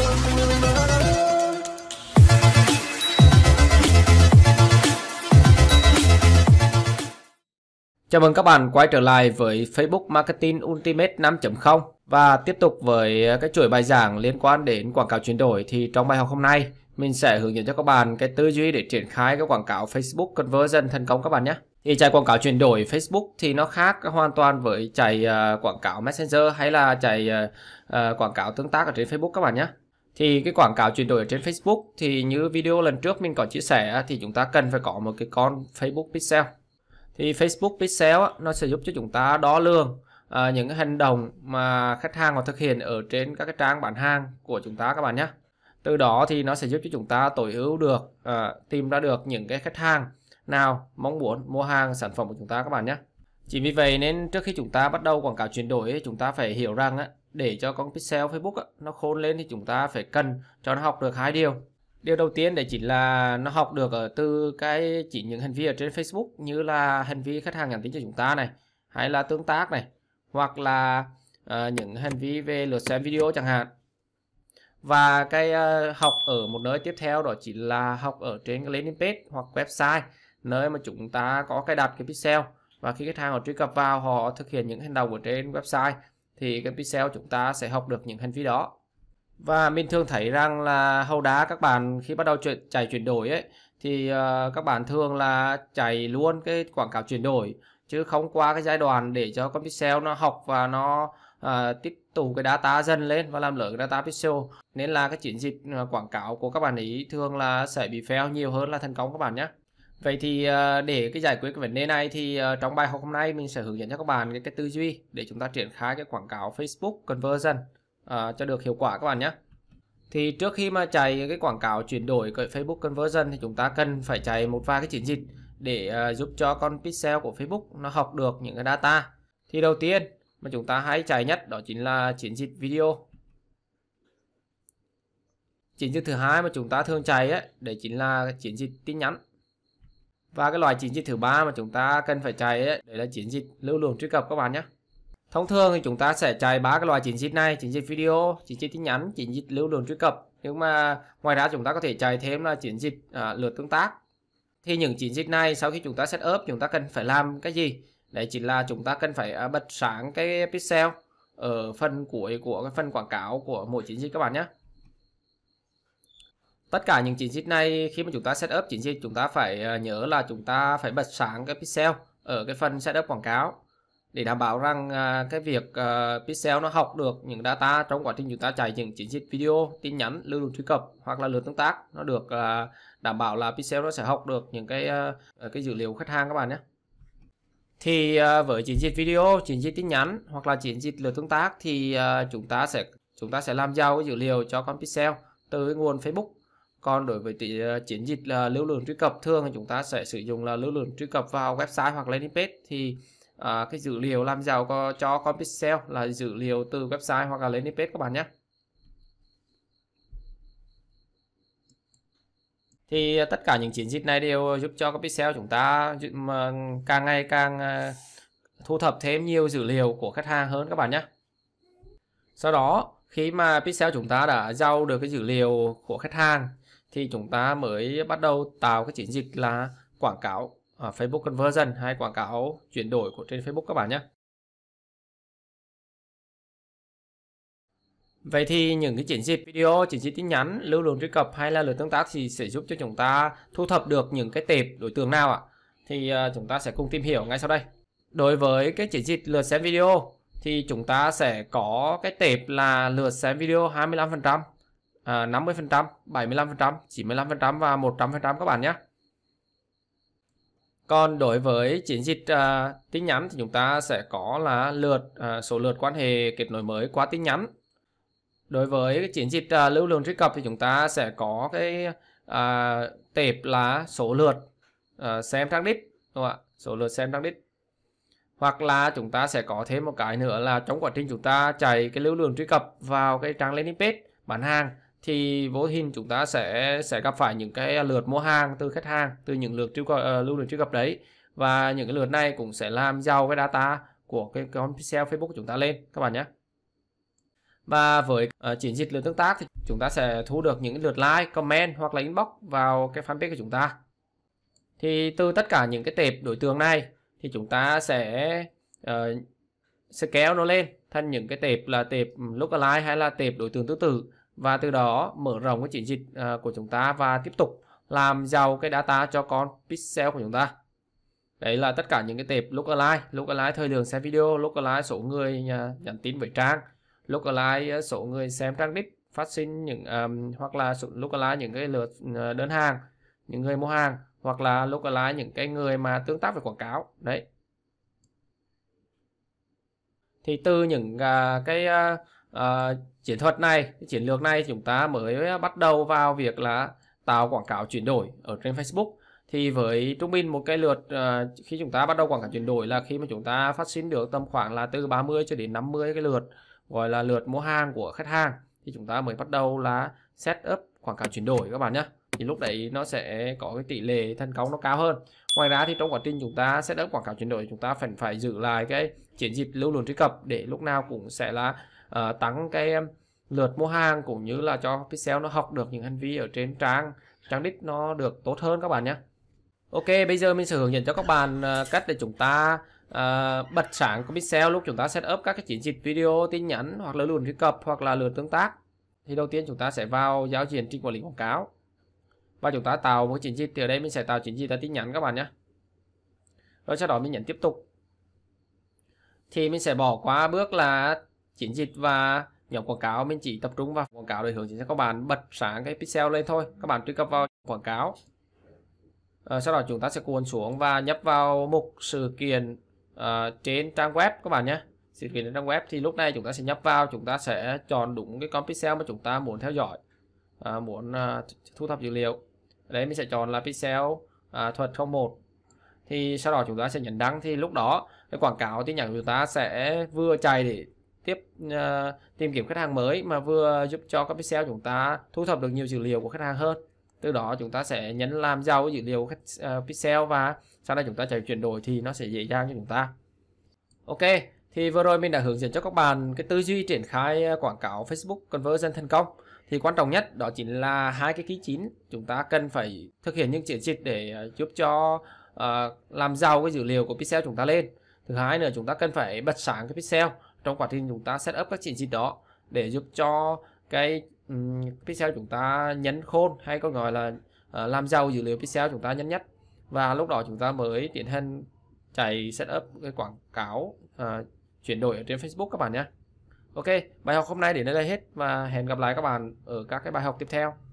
Chào mừng các bạn quay trở lại với Facebook Marketing Ultimate 5.0 và tiếp tục với cái chuỗi bài giảng liên quan đến quảng cáo chuyển đổi thì trong bài học hôm nay mình sẽ hướng dẫn cho các bạn cái tư duy để triển khai cái quảng cáo Facebook conversion thành công các bạn nhé. Thì chạy quảng cáo chuyển đổi Facebook thì nó khác hoàn toàn với chạy à, quảng cáo Messenger hay là chạy à, à, quảng cáo tương tác ở trên Facebook các bạn nhé thì cái quảng cáo chuyển đổi ở trên Facebook thì như video lần trước mình có chia sẻ thì chúng ta cần phải có một cái con Facebook Pixel thì Facebook Pixel nó sẽ giúp cho chúng ta đo lường à, những cái hành động mà khách hàng họ thực hiện ở trên các cái trang bán hàng của chúng ta các bạn nhé từ đó thì nó sẽ giúp cho chúng ta tối ưu được à, tìm ra được những cái khách hàng nào mong muốn mua hàng sản phẩm của chúng ta các bạn nhé chỉ vì vậy nên trước khi chúng ta bắt đầu quảng cáo chuyển đổi chúng ta phải hiểu rằng để cho con pixel Facebook nó khôn lên thì chúng ta phải cần cho nó học được hai điều điều đầu tiên để chỉ là nó học được ở từ cái chỉ những hành vi ở trên Facebook như là hành vi khách hàng nhắn tin cho chúng ta này hay là tương tác này hoặc là uh, những hành vi về lượt xem video chẳng hạn và cái uh, học ở một nơi tiếp theo đó chỉ là học ở trên cái landing page hoặc website nơi mà chúng ta có cài đặt cái pixel và khi khách hàng họ truy cập vào họ thực hiện những hành động ở trên website thì cái pixel chúng ta sẽ học được những hành vi đó và mình thường thấy rằng là hầu đá các bạn khi bắt đầu chuyển, chạy chuyển đổi ấy thì uh, các bạn thường là chạy luôn cái quảng cáo chuyển đổi chứ không qua cái giai đoạn để cho con pixel nó học và nó uh, ờ, tích tụ cái data dần lên và làm lớn cái data pixel nên là cái chiến dịch ờ, quảng cáo của các bạn ấy thường là sẽ bị fail nhiều hơn là thành công các bạn nhé Vậy thì ờ, để cái giải quyết cái vấn đề này thì ờ, trong bài học hôm nay mình sẽ hướng dẫn cho các bạn cái, cái tư duy để chúng ta triển khai cái quảng cáo Facebook conversion à, cho được hiệu quả các bạn nhé. Thì trước khi mà chạy cái quảng cáo chuyển đổi cái Facebook conversion thì chúng ta cần phải chạy một vài cái chiến dịch để giúp cho con pixel của Facebook nó học được những cái data. Thì đầu tiên mà chúng ta hay chạy nhất đó chính là chiến dịch video chiến dịch thứ hai mà chúng ta thường chạy ấy, đấy chính là chiến dịch tin nhắn và cái loại chiến dịch thứ ba mà chúng ta cần phải chạy ấy, đấy là chiến dịch lưu lượng truy cập các bạn nhé. Thông thường thì chúng ta sẽ chạy ba cái loại chiến dịch này, chiến dịch video, chiến dịch tin nhắn, chiến dịch lưu lượng truy cập. Nhưng mà ngoài ra chúng ta có thể chạy thêm là chiến dịch à, lượt tương tác. Thì những chiến dịch này sau khi chúng ta set up chúng ta cần phải làm cái gì? Đấy chính là chúng ta cần phải à, bật sáng cái pixel ở phần cuối của cái phần quảng cáo của mỗi chiến dịch các bạn nhé tất cả những chính sách này khi mà chúng ta setup chính sách chúng ta phải ờ, nhớ là chúng ta phải bật sáng cái pixel ở cái phần setup quảng cáo để đảm bảo rằng à, cái việc ờ, pixel nó học được những data trong quá trình chúng ta chạy những chính sách video tin nhắn lưu lượng truy cập hoặc là lượt tương tác nó được ờ, đảm bảo là pixel nó sẽ học được những cái cái dữ liệu khách hàng các bạn nhé thì với chiến dịch video chiến dịch tin nhắn hoặc là chiến dịch lượt tương tác thì chúng ta sẽ chúng ta sẽ làm giàu cái dữ liệu cho con pixel từ nguồn Facebook còn đối với ờ, chiến dịch là lưu lượng truy cập thường thì chúng ta sẽ sử dụng là lưu lượng truy cập vào website hoặc landing page thì à, cái dữ liệu làm giàu có cho Compixel là dữ liệu từ website hoặc là landing page các bạn nhé thì ờ, tất cả những chiến dịch này đều giúp cho Compixel chúng ta càng ngày càng ờ, thu thập thêm nhiều dữ liệu của khách hàng hơn các bạn nhé sau đó khi mà Pixel chúng ta đã giao được cái dữ liệu của khách hàng thì chúng ta mới bắt đầu tạo cái chiến dịch là quảng cáo ở à, Facebook conversion hay quảng cáo chuyển đổi của trên Facebook các bạn nhé. Vậy thì những cái chiến dịch video, chiến dịch tin nhắn, lưu lượng truy cập hay là lượt tương tác thì sẽ giúp cho chúng ta thu thập được những cái tệp đối tượng nào ạ? À? Thì chúng ta sẽ cùng tìm hiểu ngay sau đây. Đối với cái chiến dịch lượt xem video thì chúng ta sẽ có cái tệp là lượt xem video 25% à, 50%, 75%, 95% và 100% các bạn nhé. Còn đối với chiến dịch à, tin nhắn thì chúng ta sẽ có là lượt à, số lượt quan hệ kết nối mới qua tin nhắn. Đối với chiến dịch à, lưu lượng truy cập thì chúng ta sẽ có cái à, tệp là số lượt à, xem trang đích đúng không ạ? Số lượt xem trang đích. Hoặc là chúng ta sẽ có thêm một cái nữa là trong quá trình chúng ta chạy cái lưu lượng truy cập vào cái trang landing page bán hàng thì vô hình chúng ta sẽ sẽ gặp phải những cái lượt mua hàng từ khách hàng từ những lượt truy cập uh, lưu lượng truy cập đấy và những cái lượt này cũng sẽ làm giàu cái data của cái con pixel Facebook chúng ta lên các bạn nhé và với uh, chiến dịch lượt tương tác thì chúng ta sẽ thu được những lượt like, comment hoặc là inbox vào cái fanpage của chúng ta. Thì từ tất cả những cái tệp đối tượng này thì chúng ta sẽ uh, sẽ kéo nó lên thành những cái tệp là tệp lookalike hay là tệp đối tượng tương tự và từ đó mở rộng cái chiến dịch ờ, của chúng ta và tiếp tục làm giàu cái data cho con pixel của chúng ta đấy là tất cả những cái tệp lookalike lookalike thời lượng xem video lookalike số người ờ, nhắn tin với trang lookalike ờ, số người xem trang đích phát sinh những um, hoặc là lookalike những cái lượt đơn hàng những người mua hàng hoặc là lookalike những cái người mà tương tác với quảng cáo đấy thì từ những uh, cái uh, à, chiến thuật này chiến lược này chúng ta mới bắt đầu vào việc là tạo quảng cáo chuyển đổi ở trên Facebook thì với trung bình một cái lượt à, khi chúng ta bắt đầu quảng cáo chuyển đổi là khi mà chúng ta phát sinh được tầm khoảng là từ 30 cho đến 50 cái lượt gọi là lượt mua hàng của khách hàng thì chúng ta mới bắt đầu là set up quảng cáo chuyển đổi các bạn nhé thì lúc đấy nó sẽ có cái tỷ lệ thành công nó cao hơn ngoài ra thì trong quá trình chúng ta set up quảng cáo chuyển đổi chúng ta phải phải giữ lại cái chiến dịch lưu lượng truy cập để lúc nào cũng sẽ là uh, tăng cái um, lượt mua hàng cũng như là cho pixel nó học được những hành vi ở trên trang trang đích nó được tốt hơn các bạn nhé ok bây giờ mình sẽ hướng dẫn cho các bạn ờ, cách để chúng ta uh, bật sáng của pixel lúc chúng ta set up các cái chiến dịch video tin nhắn hoặc là lượt truy cập hoặc là lượt tương tác thì đầu tiên chúng ta sẽ vào giao diện trình quản lý quảng cáo và chúng ta tạo một chiến dịch thì ở đây mình sẽ tạo chiến dịch là tin nhắn các bạn nhé rồi sau đó mình nhấn tiếp tục thì mình sẽ bỏ qua bước là chiến dịch và nhóm quảng cáo mình chỉ tập trung vào quảng cáo để hướng dẫn cho các bạn bật sáng cái pixel lên thôi các bạn truy cập vào quảng cáo à, sau đó chúng ta sẽ cuộn xuống và nhấp vào mục sự kiện à, trên trang web các bạn nhé sự kiện trên trang web thì lúc này chúng ta sẽ nhấp vào chúng ta sẽ chọn đúng cái con pixel mà chúng ta muốn theo dõi à, muốn à, thu thập dữ liệu đấy mình sẽ chọn là pixel à, thuật 01 thì sau đó chúng ta sẽ nhấn đăng thì lúc đó cái quảng cáo tin nhắn chúng ta sẽ vừa chạy để tiếp uh, tìm kiếm khách hàng mới mà vừa giúp cho các Pixel chúng ta thu thập được nhiều dữ liệu của khách hàng hơn từ đó chúng ta sẽ nhấn làm giàu dữ liệu khách uh, Pixel và sau đây chúng ta chạy chuyển đổi thì nó sẽ dễ dàng cho chúng ta Ok thì vừa rồi mình đã hướng dẫn cho các bạn cái tư duy triển khai ờ, quảng cáo Facebook conversion thành công thì quan trọng nhất đó chính là hai cái ký chính chúng ta cần phải thực hiện những chiến dịch để giúp cho uh, làm giàu cái dữ liệu của pixel chúng ta lên thứ hai nữa chúng ta cần phải bật sáng cái pixel trong quá trình chúng ta setup các chiến dịch đó để giúp cho cái um, pixel chúng ta nhấn khôn hay còn gọi là uh, làm giàu dữ liệu pixel chúng ta nhanh nhất và lúc đó chúng ta mới tiến hành chạy setup cái quảng cáo uh, chuyển đổi ở trên Facebook các bạn nhé. Ok, bài học hôm nay đến đây là hết và hẹn gặp lại các bạn ở các cái bài học tiếp theo.